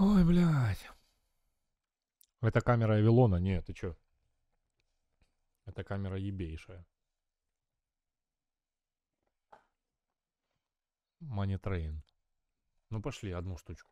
Ой, блядь. Это камера Авилона. Нет, ты чё? Это камера ебейшая. Money Ну, пошли одну штучку.